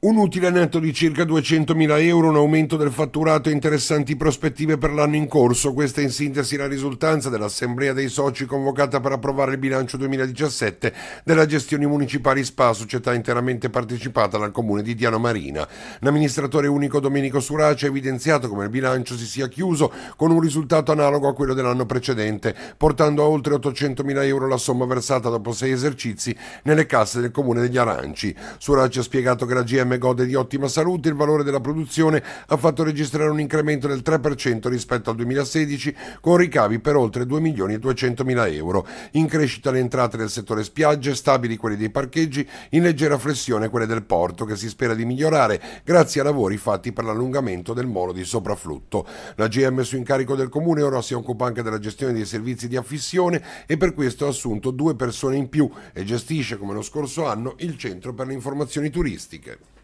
Un utile netto di circa 200.000 euro, un aumento del fatturato e interessanti prospettive per l'anno in corso. Questa è in sintesi la risultanza dell'assemblea dei soci convocata per approvare il bilancio 2017 della gestione municipale SPA, società interamente partecipata dal comune di Diano Marina. L'amministratore unico Domenico Surace ha evidenziato come il bilancio si sia chiuso con un risultato analogo a quello dell'anno precedente, portando a oltre 800.000 euro la somma versata dopo sei esercizi nelle casse del comune degli Aranci. Surace ha spiegato che la GM DSM gode di ottima salute, il valore della produzione ha fatto registrare un incremento del 3% rispetto al 2016 con ricavi per oltre 2 milioni e 200 mila euro. In crescita le entrate del settore spiagge, stabili quelle dei parcheggi, in leggera flessione quelle del porto che si spera di migliorare grazie a lavori fatti per l'allungamento del molo di sopraflutto. La GM su incarico del comune ora si occupa anche della gestione dei servizi di affissione e per questo ha assunto due persone in più e gestisce come lo scorso anno il centro per le informazioni turistiche.